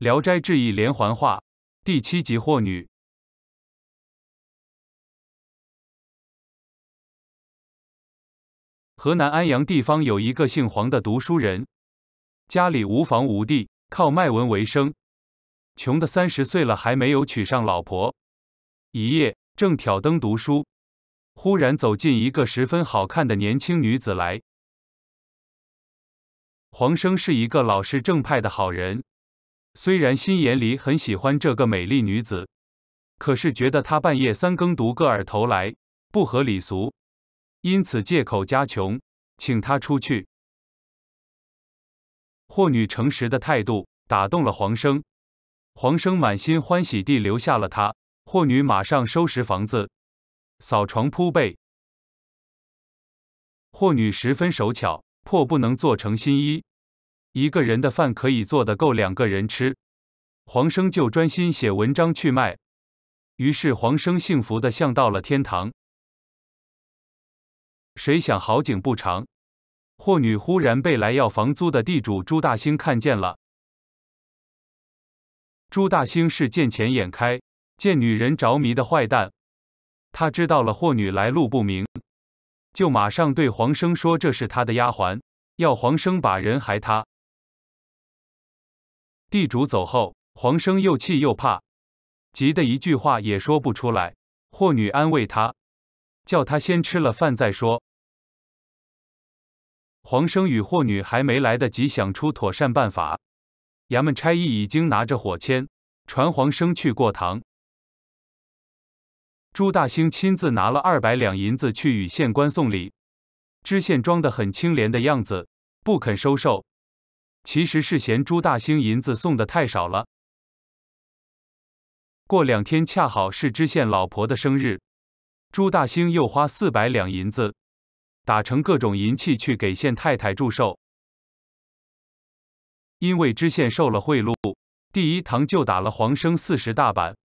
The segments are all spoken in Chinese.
《聊斋志异》连环画第七集《霍女》：河南安阳地方有一个姓黄的读书人，家里无房无地，靠卖文为生，穷的三十岁了还没有娶上老婆。一夜正挑灯读书，忽然走进一个十分好看的年轻女子来。黄生是一个老实正派的好人。虽然心眼里很喜欢这个美丽女子，可是觉得她半夜三更独个儿投来不合礼俗，因此借口家穷，请她出去。霍女诚实的态度打动了黄生，黄生满心欢喜地留下了她。霍女马上收拾房子，扫床铺被。霍女十分手巧，破不能做成新衣。一个人的饭可以做得够两个人吃，黄生就专心写文章去卖，于是黄生幸福的像到了天堂。谁想好景不长，霍女忽然被来要房租的地主朱大兴看见了。朱大兴是见钱眼开、见女人着迷的坏蛋，他知道了霍女来路不明，就马上对黄生说：“这是他的丫鬟，要黄生把人还他。”地主走后，黄生又气又怕，急得一句话也说不出来。霍女安慰他，叫他先吃了饭再说。黄生与霍女还没来得及想出妥善办法，衙门差役已经拿着火签传黄生去过堂。朱大兴亲自拿了二百两银子去与县官送礼，知县装得很清廉的样子，不肯收受。其实是嫌朱大兴银子送的太少了。过两天恰好是知县老婆的生日，朱大兴又花四百两银子，打成各种银器去给县太太祝寿。因为知县受了贿赂，第一堂就打了黄生四十大板，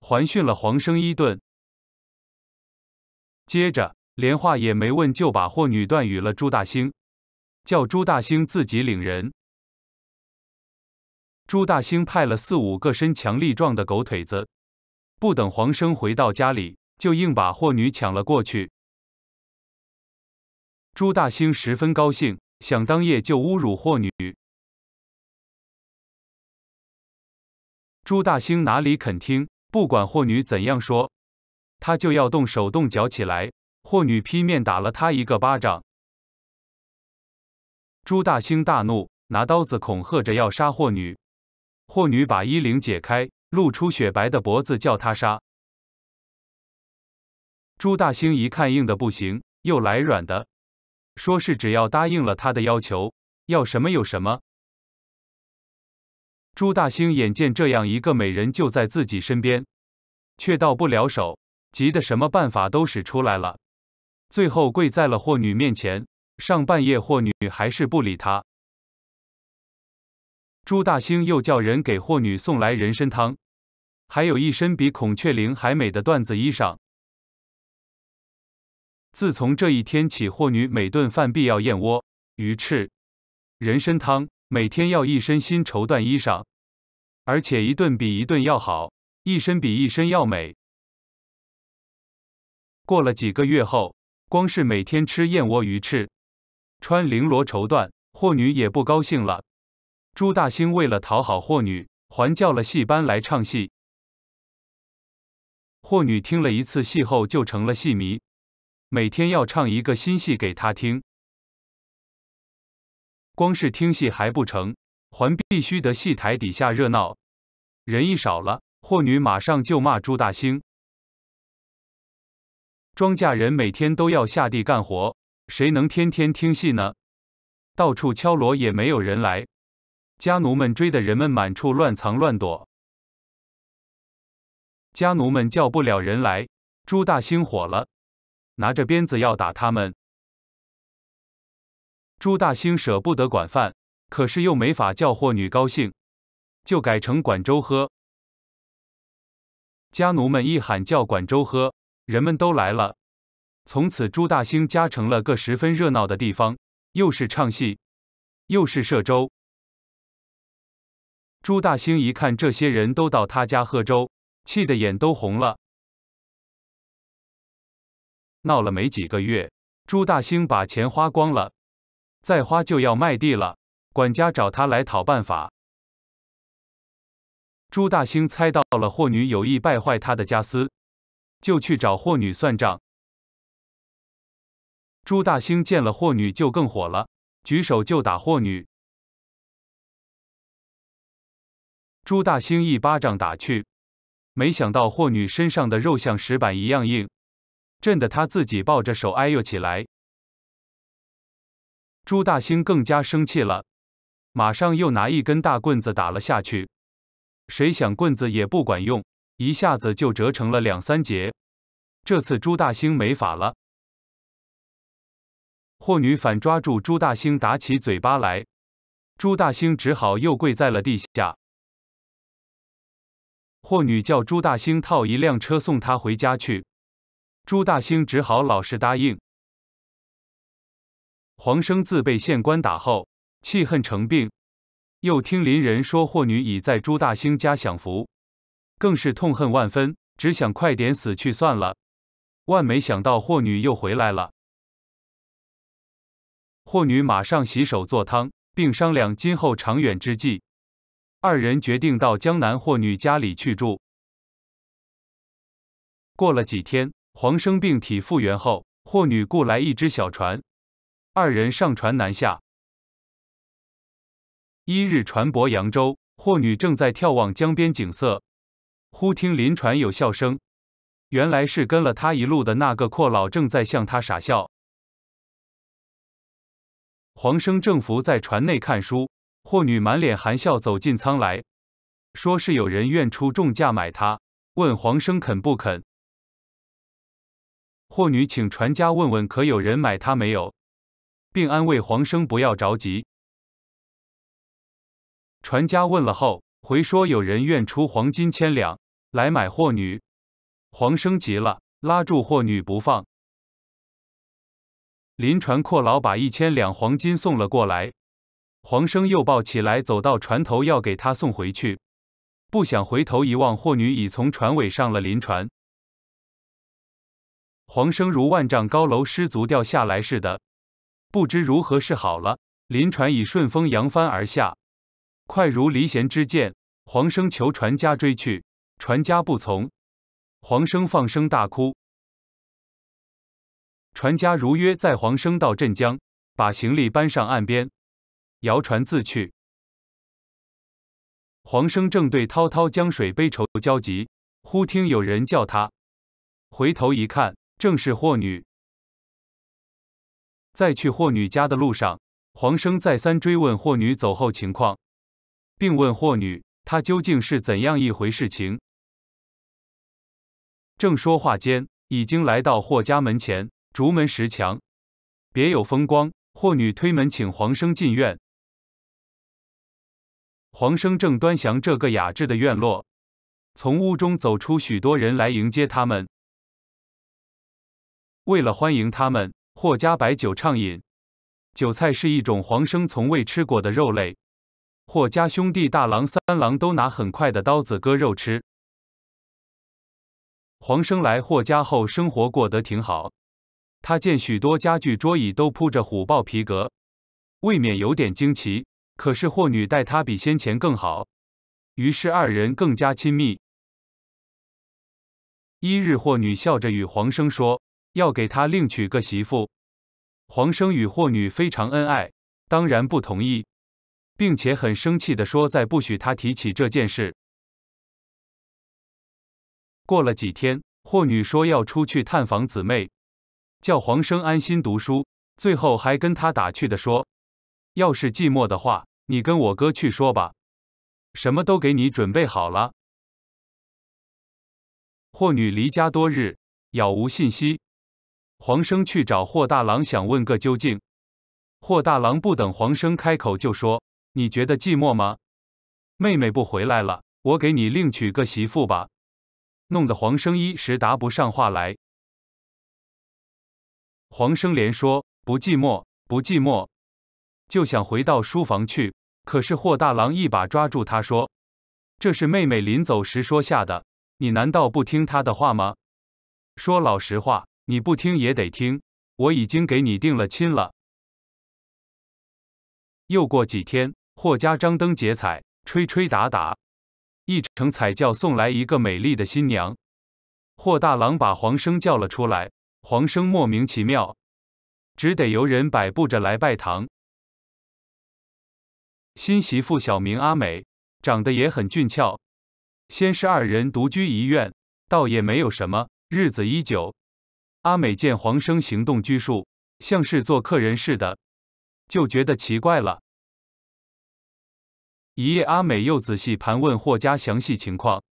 还训了黄生一顿。接着连话也没问，就把货女断予了朱大兴，叫朱大兴自己领人。朱大兴派了四五个身强力壮的狗腿子，不等黄生回到家里，就硬把霍女抢了过去。朱大兴十分高兴，想当夜就侮辱霍女。朱大兴哪里肯听？不管霍女怎样说，他就要动手动脚起来。霍女劈面打了他一个巴掌。朱大兴大怒，拿刀子恐吓着要杀霍女。霍女把衣领解开，露出雪白的脖子，叫他杀。朱大兴一看，硬的不行，又来软的，说是只要答应了他的要求，要什么有什么。朱大兴眼见这样一个美人就在自己身边，却到不了手，急得什么办法都使出来了，最后跪在了霍女面前。上半夜，霍女还是不理他。朱大兴又叫人给霍女送来人参汤，还有一身比孔雀翎还美的缎子衣裳。自从这一天起，霍女每顿饭必要燕窝、鱼翅、人参汤，每天要一身新绸缎衣裳，而且一顿比一顿要好，一身比一身要美。过了几个月后，光是每天吃燕窝、鱼翅，穿绫罗绸缎，霍女也不高兴了。朱大兴为了讨好霍女，还叫了戏班来唱戏。霍女听了一次戏后就成了戏迷，每天要唱一个新戏给她听。光是听戏还不成，还必须得戏台底下热闹，人一少了，霍女马上就骂朱大兴。庄稼人每天都要下地干活，谁能天天听戏呢？到处敲锣也没有人来。家奴们追的人们满处乱藏乱躲，家奴们叫不了人来。朱大兴火了，拿着鞭子要打他们。朱大兴舍不得管饭，可是又没法叫货女高兴，就改成管粥喝。家奴们一喊叫管粥喝，人们都来了。从此，朱大兴家成了个十分热闹的地方，又是唱戏，又是设粥。朱大兴一看这些人都到他家喝粥，气得眼都红了。闹了没几个月，朱大兴把钱花光了，再花就要卖地了。管家找他来讨办法。朱大兴猜到了霍女有意败坏他的家私，就去找霍女算账。朱大兴见了霍女就更火了，举手就打霍女。朱大兴一巴掌打去，没想到霍女身上的肉像石板一样硬，震得他自己抱着手哎呦起来。朱大兴更加生气了，马上又拿一根大棍子打了下去，谁想棍子也不管用，一下子就折成了两三节。这次朱大兴没法了，霍女反抓住朱大兴打起嘴巴来，朱大兴只好又跪在了地下。霍女叫朱大兴套一辆车送她回家去，朱大兴只好老实答应。黄生自被县官打后，气恨成病，又听邻人说霍女已在朱大兴家享福，更是痛恨万分，只想快点死去算了。万没想到霍女又回来了。霍女马上洗手做汤，并商量今后长远之计。二人决定到江南霍女家里去住。过了几天，黄生病体复原后，霍女雇来一只小船，二人上船南下。一日，船舶扬州，霍女正在眺望江边景色，忽听邻船有笑声，原来是跟了他一路的那个阔老正在向他傻笑。黄生正伏在船内看书。霍女满脸含笑走进舱来，说是有人愿出重价买她，问黄生肯不肯。霍女请船家问问可有人买她没有，并安慰黄生不要着急。船家问了后回说有人愿出黄金千两来买霍女。黄生急了，拉住霍女不放。临船阔老把一千两黄金送了过来。黄生又抱起来，走到船头，要给他送回去。不想回头一望，货女已从船尾上了临船。黄生如万丈高楼失足掉下来似的，不知如何是好了。临船已顺风扬帆而下，快如离弦之箭。黄生求船家追去，船家不从。黄生放声大哭。船家如约载黄生到镇江，把行李搬上岸边。谣传自去。黄生正对滔滔江水悲愁交集，忽听有人叫他，回头一看，正是霍女。在去霍女家的路上，黄生再三追问霍女走后情况，并问霍女她究竟是怎样一回事情。正说话间，已经来到霍家门前，竹门石墙，别有风光。霍女推门请黄生进院。黄生正端详这个雅致的院落，从屋中走出许多人来迎接他们。为了欢迎他们，霍家摆酒畅饮。韭菜是一种黄生从未吃过的肉类，霍家兄弟大郎、三郎都拿很快的刀子割肉吃。黄生来霍家后，生活过得挺好。他见许多家具、桌椅都铺着虎豹皮革，未免有点惊奇。可是霍女待他比先前更好，于是二人更加亲密。一日，霍女笑着与黄生说：“要给他另娶个媳妇。”黄生与霍女非常恩爱，当然不同意，并且很生气的说：“再不许他提起这件事。”过了几天，霍女说要出去探访姊妹，叫黄生安心读书。最后还跟他打趣的说。要是寂寞的话，你跟我哥去说吧，什么都给你准备好了。霍女离家多日，杳无信息。黄生去找霍大郎，想问个究竟。霍大郎不等黄生开口，就说：“你觉得寂寞吗？妹妹不回来了，我给你另娶个媳妇吧。”弄得黄生一时答不上话来。黄生连说：“不寂寞，不寂寞。”就想回到书房去，可是霍大郎一把抓住他，说：“这是妹妹临走时说下的，你难道不听她的话吗？说老实话，你不听也得听。我已经给你定了亲了。”又过几天，霍家张灯结彩，吹吹打打，一程彩轿送来一个美丽的新娘。霍大郎把黄生叫了出来，黄生莫名其妙，只得由人摆布着来拜堂。新媳妇小名阿美，长得也很俊俏。先是二人独居一院，倒也没有什么，日子依旧。阿美见黄生行动拘束，像是做客人似的，就觉得奇怪了。一夜，阿美又仔细盘问霍家详细情况，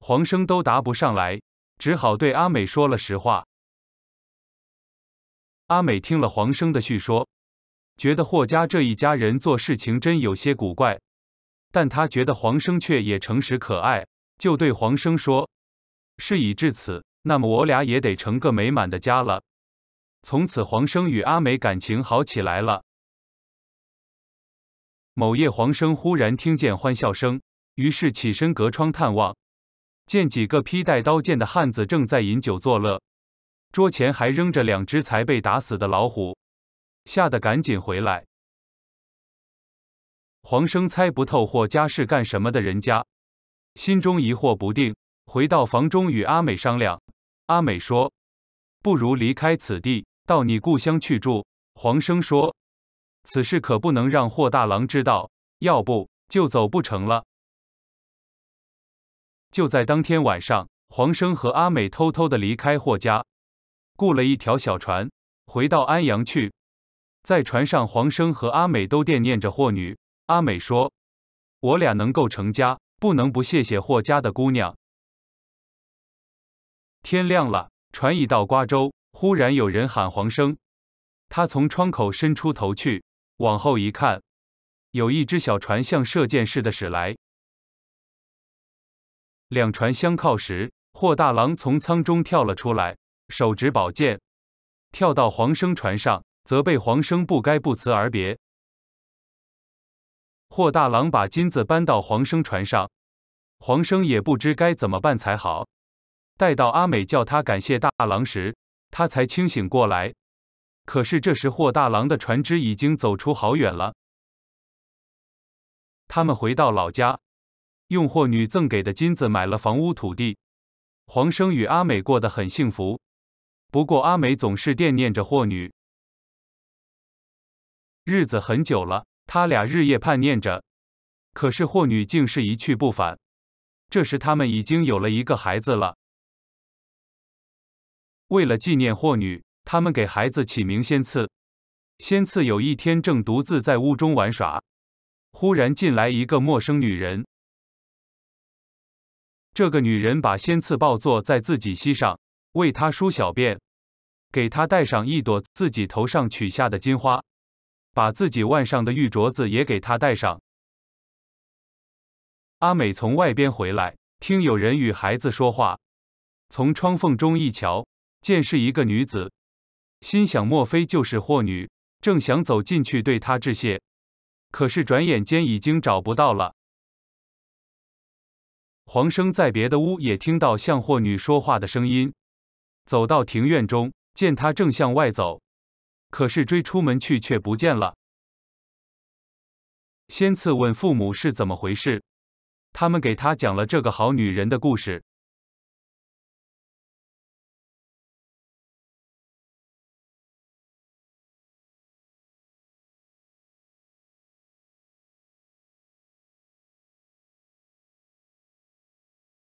黄生都答不上来，只好对阿美说了实话。阿美听了黄生的叙说。觉得霍家这一家人做事情真有些古怪，但他觉得黄生却也诚实可爱，就对黄生说：“事已至此，那么我俩也得成个美满的家了。”从此，黄生与阿美感情好起来了。某夜，黄生忽然听见欢笑声，于是起身隔窗探望，见几个披带刀剑的汉子正在饮酒作乐，桌前还扔着两只才被打死的老虎。吓得赶紧回来。黄生猜不透霍家是干什么的人家，心中疑惑不定。回到房中与阿美商量，阿美说：“不如离开此地，到你故乡去住。”黄生说：“此事可不能让霍大郎知道，要不就走不成了。”就在当天晚上，黄生和阿美偷偷的离开霍家，雇了一条小船，回到安阳去。在船上，黄生和阿美都惦念着霍女。阿美说：“我俩能够成家，不能不谢谢霍家的姑娘。”天亮了，船已到瓜州。忽然有人喊黄生，他从窗口伸出头去，往后一看，有一只小船像射箭似的驶来。两船相靠时，霍大郎从舱中跳了出来，手执宝剑，跳到黄生船上。责备黄生不该不辞而别。霍大郎把金子搬到黄生船上，黄生也不知该怎么办才好。待到阿美叫他感谢大郎时，他才清醒过来。可是这时霍大郎的船只已经走出好远了。他们回到老家，用霍女赠给的金子买了房屋土地。黄生与阿美过得很幸福。不过阿美总是惦念着霍女。日子很久了，他俩日夜盼念着，可是霍女竟是一去不返。这时，他们已经有了一个孩子了。为了纪念霍女，他们给孩子起名仙赐。仙赐有一天正独自在屋中玩耍，忽然进来一个陌生女人。这个女人把仙赐抱坐在自己膝上，为他梳小辫，给他戴上一朵自己头上取下的金花。把自己腕上的玉镯子也给她戴上。阿美从外边回来，听有人与孩子说话，从窗缝中一瞧，见是一个女子，心想莫非就是霍女？正想走进去对她致谢，可是转眼间已经找不到了。黄生在别的屋也听到向霍女说话的声音，走到庭院中，见她正向外走。可是追出门去，却不见了。仙次问父母是怎么回事，他们给他讲了这个好女人的故事。